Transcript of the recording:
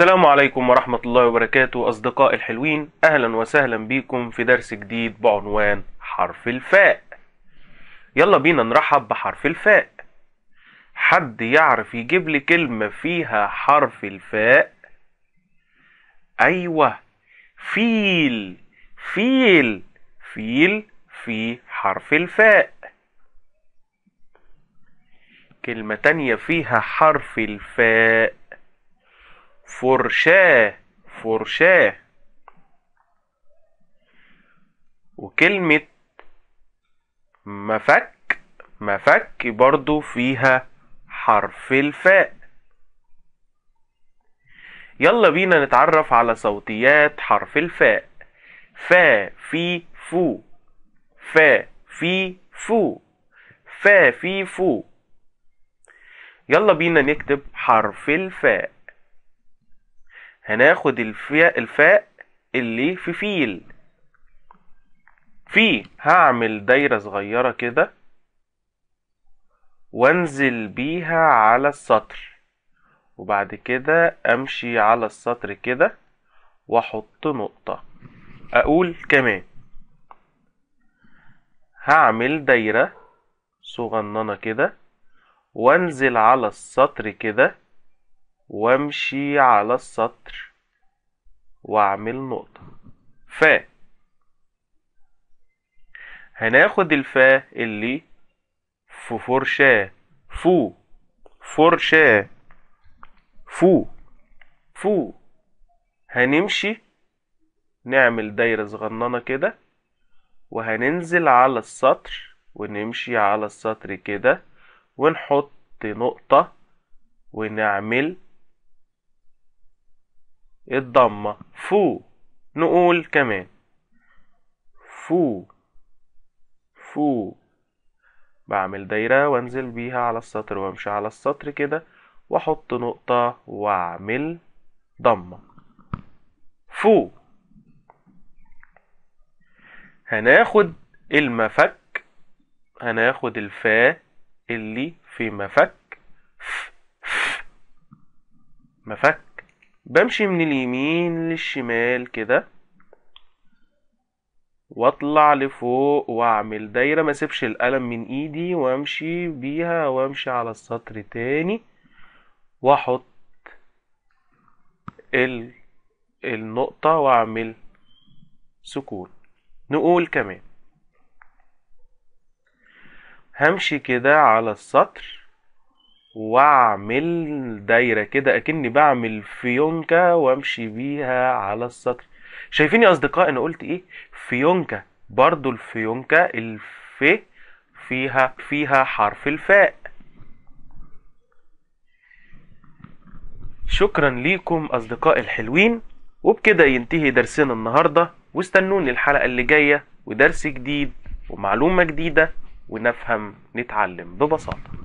السلام عليكم ورحمة الله وبركاته أصدقائي الحلوين أهلا وسهلا بكم في درس جديد بعنوان حرف الفاء يلا بينا نرحب بحرف الفاء حد يعرف يجيب لي كلمة فيها حرف الفاء أيوة فيل فيل فيل في حرف الفاء كلمة تانية فيها حرف الفاء فرشاة فرشاة وكلمة مفك مفك برضو فيها حرف الفاء يلا بينا نتعرف على صوتيات حرف الفاء فا في فو فا في فو فا في فو يلا بينا نكتب حرف الفاء هناخد الفاء الفاء اللي في فيل في هعمل دايرة صغيرة كده وانزل بيها على السطر وبعد كده امشي على السطر كده واحط نقطة اقول كمان هعمل دايرة صغننة كده وانزل على السطر كده وامشي على السطر واعمل نقطة فا هناخد الفا اللي في فرشاة فو فرشاة فو فو هنمشي نعمل دايرة صغننة كده وهننزل على السطر ونمشي على السطر كده ونحط نقطة ونعمل الضمة فو نقول كمان فو فو بعمل دايرة وانزل بيها على السطر وامشي على السطر كده واحط نقطة واعمل ضمة فو هناخد المفك هناخد الفاء اللي في مفك ف ف مفك بمشي من اليمين للشمال كده واطلع لفوق واعمل دايره ما سيبش القلم من ايدي وامشي بيها وامشي على السطر تاني واحط ال النقطه واعمل سكون نقول كمان همشي كده على السطر واعمل دايره كده اكني بعمل فيونكه وامشي بيها على السطر شايفين يا اصدقاء انا قلت ايه فيونكه برضو الفيونكه الف فيها فيها حرف الفاء شكرا ليكم اصدقائي الحلوين وبكده ينتهي درسنا النهارده واستنوني الحلقه اللي جايه ودرس جديد ومعلومه جديده ونفهم نتعلم ببساطه